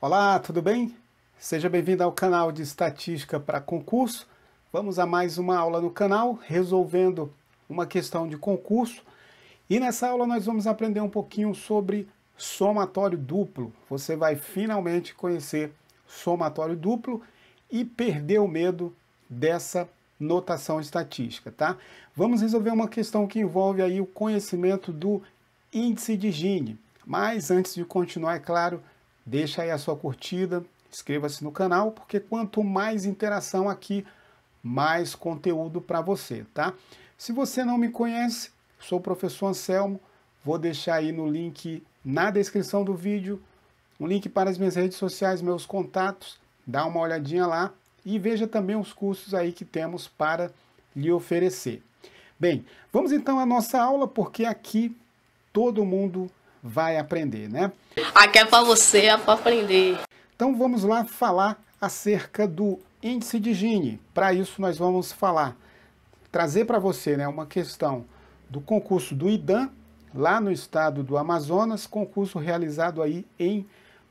Olá, tudo bem? Seja bem-vindo ao canal de Estatística para Concurso. Vamos a mais uma aula no canal, resolvendo uma questão de concurso. E nessa aula nós vamos aprender um pouquinho sobre somatório duplo. Você vai finalmente conhecer somatório duplo e perder o medo dessa notação estatística, tá? Vamos resolver uma questão que envolve aí o conhecimento do índice de Gini. Mas antes de continuar, é claro, Deixa aí a sua curtida, inscreva-se no canal, porque quanto mais interação aqui, mais conteúdo para você, tá? Se você não me conhece, sou o professor Anselmo, vou deixar aí no link na descrição do vídeo, um link para as minhas redes sociais, meus contatos, dá uma olhadinha lá e veja também os cursos aí que temos para lhe oferecer. Bem, vamos então à nossa aula, porque aqui todo mundo vai aprender, né? Aqui ah, é para você, é para aprender. Então vamos lá falar acerca do índice de Gini. Para isso nós vamos falar, trazer para você né, uma questão do concurso do IDAM, lá no estado do Amazonas, concurso realizado aí em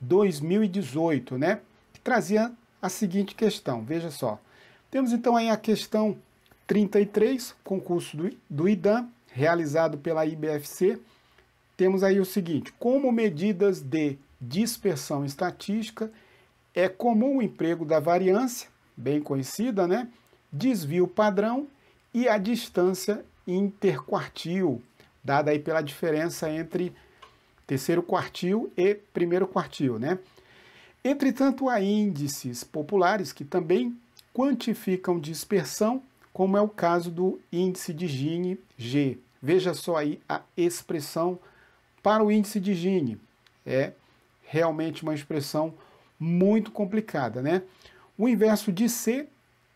2018, né? Que trazia a seguinte questão, veja só. Temos então aí a questão 33, concurso do, do IDAM, realizado pela IBFC, temos aí o seguinte: como medidas de dispersão estatística, é comum o emprego da variância, bem conhecida, né? desvio padrão e a distância interquartil, dada aí pela diferença entre terceiro quartil e primeiro quartil, né? Entretanto, há índices populares que também quantificam dispersão, como é o caso do índice de Gini G. Veja só aí a expressão para o índice de Gini, é realmente uma expressão muito complicada, né? O inverso de C,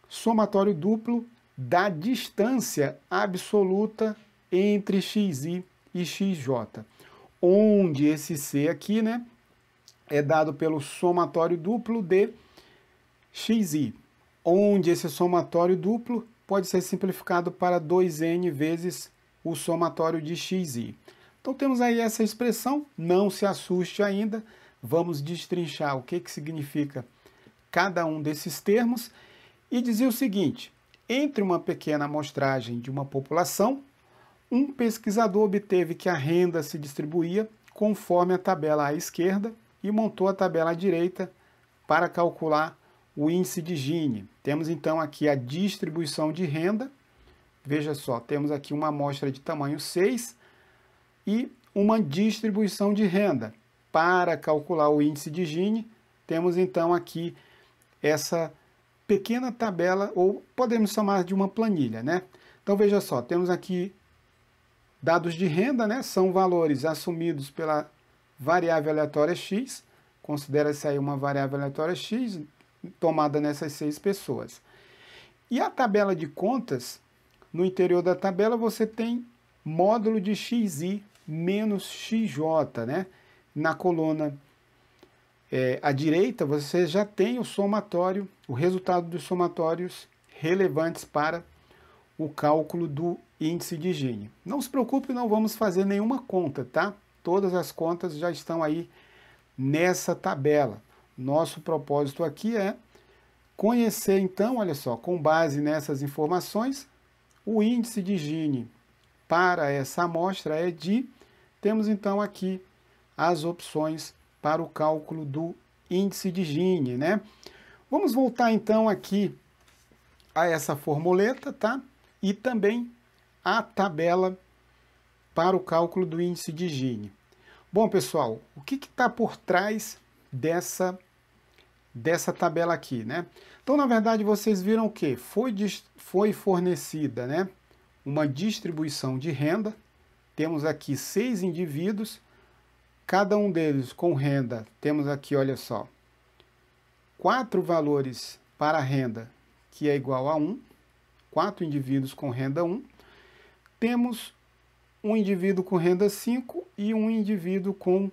somatório duplo da distância absoluta entre xi e xj, onde esse C aqui, né, é dado pelo somatório duplo de xi, onde esse somatório duplo pode ser simplificado para 2n vezes o somatório de xi. Então temos aí essa expressão, não se assuste ainda, vamos destrinchar o que, que significa cada um desses termos e dizer o seguinte: entre uma pequena amostragem de uma população, um pesquisador obteve que a renda se distribuía conforme a tabela à esquerda e montou a tabela à direita para calcular o índice de Gini. Temos então aqui a distribuição de renda. Veja só, temos aqui uma amostra de tamanho 6 e uma distribuição de renda. Para calcular o índice de Gini, temos então aqui essa pequena tabela, ou podemos chamar de uma planilha, né? Então veja só, temos aqui dados de renda, né? São valores assumidos pela variável aleatória x, considera-se aí uma variável aleatória x tomada nessas seis pessoas. E a tabela de contas, no interior da tabela você tem módulo de xi menos XJ, né? Na coluna é, à direita, você já tem o somatório, o resultado dos somatórios relevantes para o cálculo do índice de Gini. Não se preocupe, não vamos fazer nenhuma conta, tá? Todas as contas já estão aí nessa tabela. Nosso propósito aqui é conhecer, então, olha só, com base nessas informações, o índice de Gini para essa amostra é de temos então aqui as opções para o cálculo do índice de Gini, né? Vamos voltar então aqui a essa formuleta, tá? E também a tabela para o cálculo do índice de Gini. Bom, pessoal, o que está por trás dessa, dessa tabela aqui, né? Então, na verdade, vocês viram que foi, foi fornecida né, uma distribuição de renda, temos aqui seis indivíduos, cada um deles com renda, temos aqui, olha só, quatro valores para renda, que é igual a 1, um, quatro indivíduos com renda 1, um. temos um indivíduo com renda 5 e um indivíduo com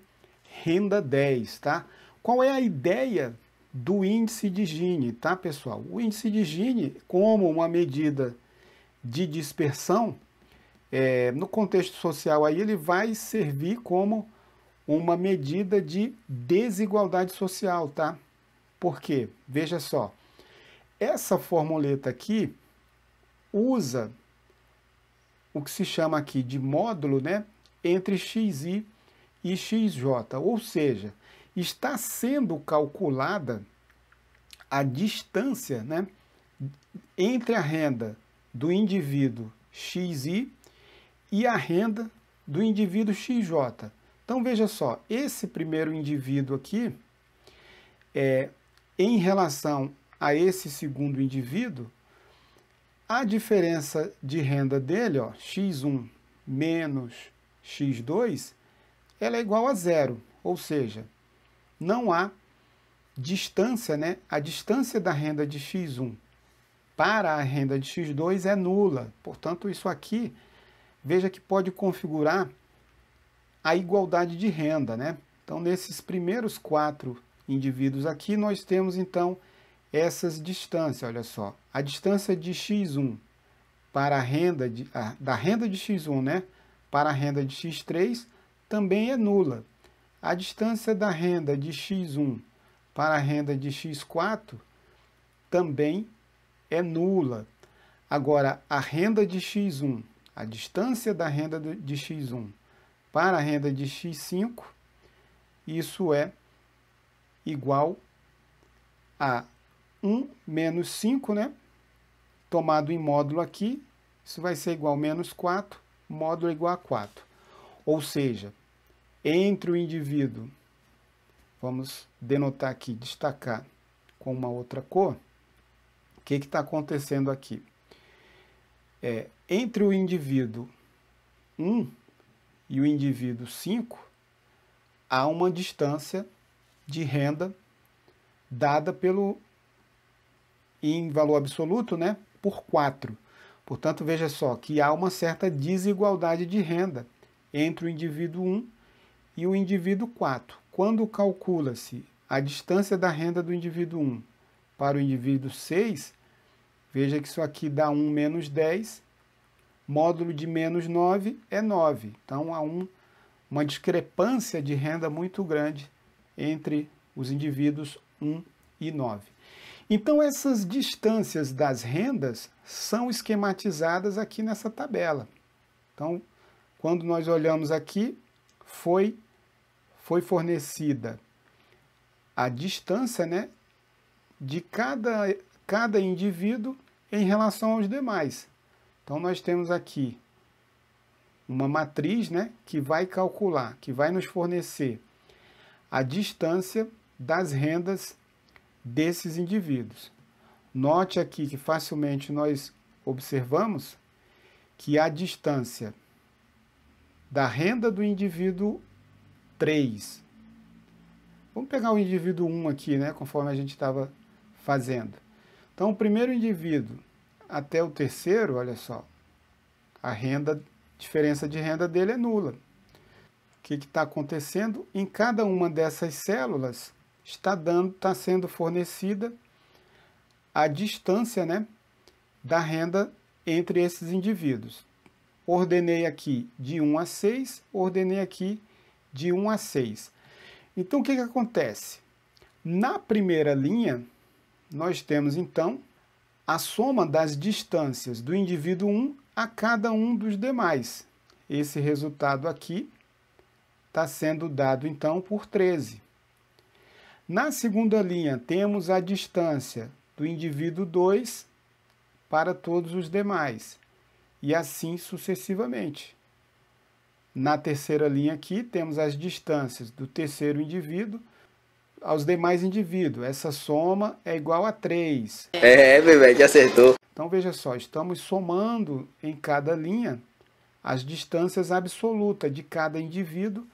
renda 10, tá? Qual é a ideia do índice de Gini, tá, pessoal? O índice de Gini, como uma medida de dispersão, é, no contexto social aí ele vai servir como uma medida de desigualdade social, tá? Por quê? Veja só, essa formuleta aqui usa o que se chama aqui de módulo, né, entre xi e xj, ou seja, está sendo calculada a distância, né, entre a renda do indivíduo xi e a renda do indivíduo XJ. Então veja só, esse primeiro indivíduo aqui, é, em relação a esse segundo indivíduo, a diferença de renda dele, ó, x1 menos x2, ela é igual a zero, ou seja, não há distância, né? A distância da renda de x1 para a renda de x2 é nula. Portanto, isso aqui veja que pode configurar a igualdade de renda, né? Então, nesses primeiros quatro indivíduos aqui, nós temos então essas distâncias, olha só. A distância de x1 para a renda de, a, ah, da renda de x1, né? Para a renda de x3 também é nula. A distância da renda de x1 para a renda de x4 também é nula. Agora, a renda de x1 a distância da renda de x1 para a renda de x5, isso é igual a 1 menos 5, né? Tomado em módulo aqui, isso vai ser igual a menos 4, módulo é igual a 4. Ou seja, entre o indivíduo, vamos denotar aqui, destacar com uma outra cor, o que está acontecendo aqui? é, entre o indivíduo 1 e o indivíduo 5, há uma distância de renda dada pelo em valor absoluto, né, por 4. Portanto, veja só que há uma certa desigualdade de renda entre o indivíduo 1 e o indivíduo 4. Quando calcula-se a distância da renda do indivíduo 1 para o indivíduo 6, Veja que isso aqui dá 1 menos 10, módulo de menos 9 é 9. Então há um, uma discrepância de renda muito grande entre os indivíduos 1 e 9. Então essas distâncias das rendas são esquematizadas aqui nessa tabela. Então, quando nós olhamos aqui, foi foi fornecida a distância, né, de cada cada indivíduo em relação aos demais. Então nós temos aqui uma matriz né, que vai calcular, que vai nos fornecer a distância das rendas desses indivíduos. Note aqui que facilmente nós observamos que a distância da renda do indivíduo 3. Vamos pegar o indivíduo 1 aqui, né, conforme a gente estava fazendo. Então, o primeiro indivíduo até o terceiro, olha só, a renda, diferença de renda dele é nula. O que está acontecendo? Em cada uma dessas células está dando, está sendo fornecida a distância, né, da renda entre esses indivíduos. Ordenei aqui de 1 a 6, ordenei aqui de 1 a 6. Então, o que, que acontece? Na primeira linha, nós temos, então, a soma das distâncias do indivíduo 1 a cada um dos demais. Esse resultado aqui está sendo dado, então, por 13. Na segunda linha, temos a distância do indivíduo 2 para todos os demais, e assim sucessivamente. Na terceira linha aqui, temos as distâncias do terceiro indivíduo aos demais indivíduos. Essa soma é igual a 3. É, bebê é, que acertou. Então veja só, estamos somando em cada linha as distâncias absolutas de cada indivíduo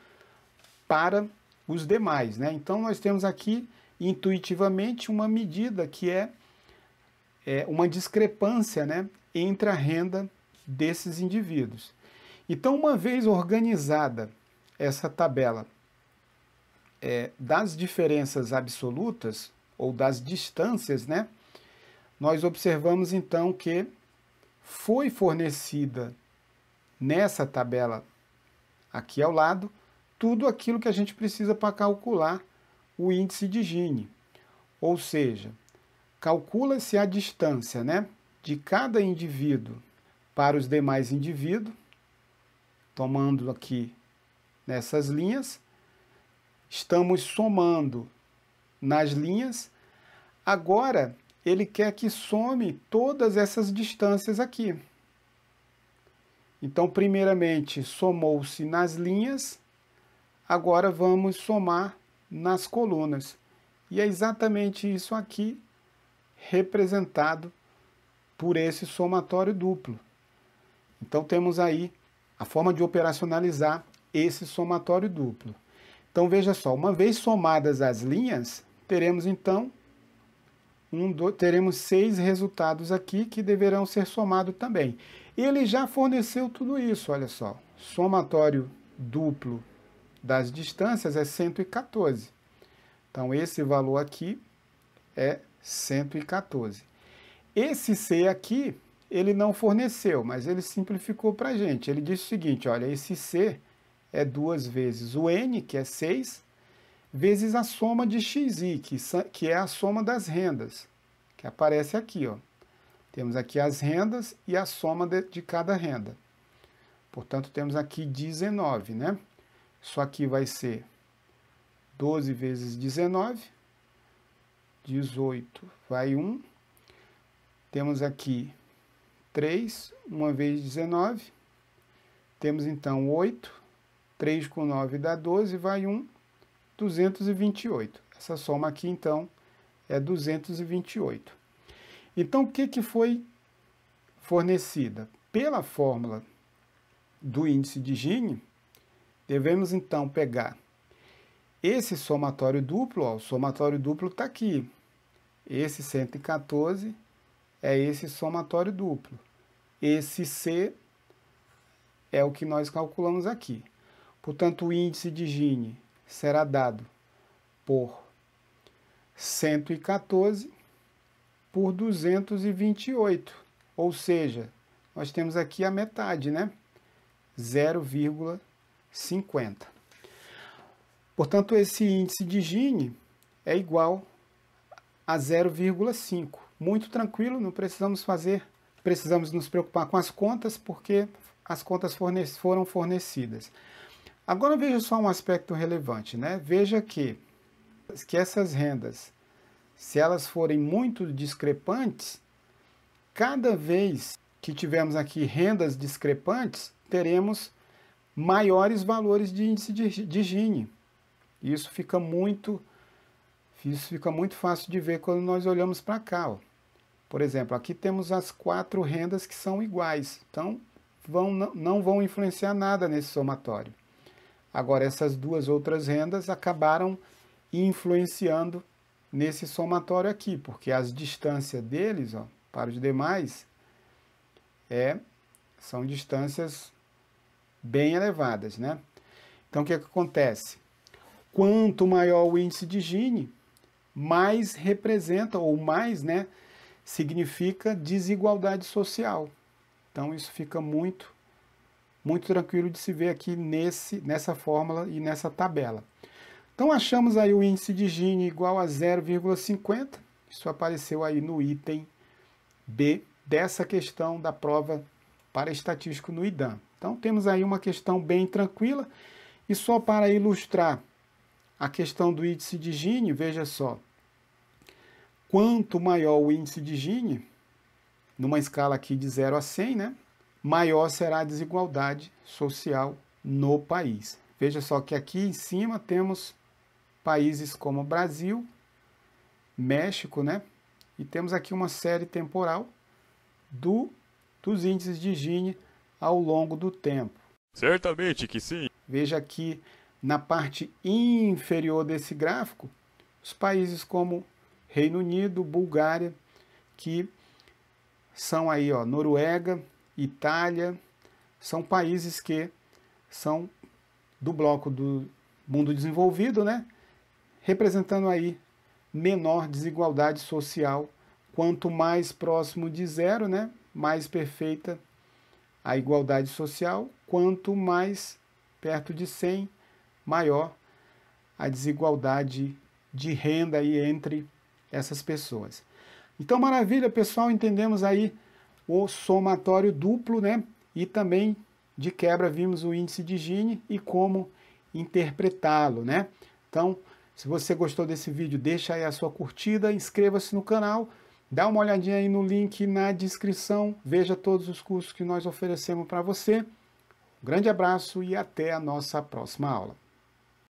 para os demais. Né? Então nós temos aqui intuitivamente uma medida que é, é uma discrepância né, entre a renda desses indivíduos. Então, uma vez organizada essa tabela é, das diferenças absolutas, ou das distâncias, né, nós observamos então que foi fornecida nessa tabela aqui ao lado tudo aquilo que a gente precisa para calcular o índice de Gini. Ou seja, calcula-se a distância né, de cada indivíduo para os demais indivíduos, tomando aqui nessas linhas, Estamos somando nas linhas. Agora, ele quer que some todas essas distâncias aqui. Então, primeiramente, somou-se nas linhas, agora vamos somar nas colunas. E é exatamente isso aqui representado por esse somatório duplo. Então, temos aí a forma de operacionalizar esse somatório duplo. Então veja só, uma vez somadas as linhas, teremos então um, dois, teremos seis resultados aqui que deverão ser somados também. Ele já forneceu tudo isso, olha só. Somatório duplo das distâncias é 114. Então esse valor aqui é 114. Esse C aqui, ele não forneceu, mas ele simplificou para a gente. Ele disse o seguinte, olha, esse C é 2 vezes o n, que é 6, vezes a soma de xi, que, que é a soma das rendas, que aparece aqui. Ó. Temos aqui as rendas e a soma de, de cada renda. Portanto, temos aqui 19, né? Isso aqui vai ser 12 vezes 19, 18 vai 1. Temos aqui 3, 1 vezes 19. Temos então 8, 3 com 9 dá 12, vai 1, 228. Essa soma aqui, então, é 228. Então, o que, que foi fornecida? Pela fórmula do índice de Gini, devemos, então, pegar esse somatório duplo, ó, o somatório duplo está aqui. Esse 114 é esse somatório duplo. Esse C é o que nós calculamos aqui. Portanto, o índice de Gini será dado por 114 por 228, ou seja, nós temos aqui a metade, né? 0,50. Portanto, esse índice de Gini é igual a 0,5. Muito tranquilo, não precisamos fazer, precisamos nos preocupar com as contas, porque as contas forne foram fornecidas. Agora veja só um aspecto relevante, né? Veja que, que essas rendas, se elas forem muito discrepantes, cada vez que tivermos aqui rendas discrepantes, teremos maiores valores de índice de, de Gini. Isso fica muito isso fica muito fácil de ver quando nós olhamos para cá. Ó. Por exemplo, aqui temos as quatro rendas que são iguais, então vão, não vão influenciar nada nesse somatório. Agora, essas duas outras rendas acabaram influenciando nesse somatório aqui, porque as distâncias deles ó, para os demais é, são distâncias bem elevadas. Né? Então, o que, é que acontece? Quanto maior o índice de Gini, mais representa, ou mais, né, significa desigualdade social. Então, isso fica muito muito tranquilo de se ver aqui nesse, nessa fórmula e nessa tabela. Então achamos aí o índice de Gini igual a 0,50, isso apareceu aí no item B dessa questão da prova para estatístico no IDAM. Então temos aí uma questão bem tranquila e só para ilustrar a questão do índice de Gini, veja só, quanto maior o índice de Gini, numa escala aqui de 0 a 100, né? maior será a desigualdade social no país. Veja só que aqui em cima temos países como Brasil, México, né? E temos aqui uma série temporal do, dos índices de Gini ao longo do tempo. Certamente que sim. Veja aqui na parte inferior desse gráfico, os países como Reino Unido, Bulgária, que são aí, ó, Noruega, Itália, são países que são do bloco do mundo desenvolvido, né? representando aí menor desigualdade social. Quanto mais próximo de zero, né? mais perfeita a igualdade social, quanto mais perto de 100, maior a desigualdade de renda aí entre essas pessoas. Então, maravilha, pessoal, entendemos aí o somatório duplo, né? E também, de quebra, vimos o índice de Gini e como interpretá-lo, né? Então, se você gostou desse vídeo, deixa aí a sua curtida, inscreva-se no canal, dá uma olhadinha aí no link na descrição, veja todos os cursos que nós oferecemos para você. Um grande abraço e até a nossa próxima aula.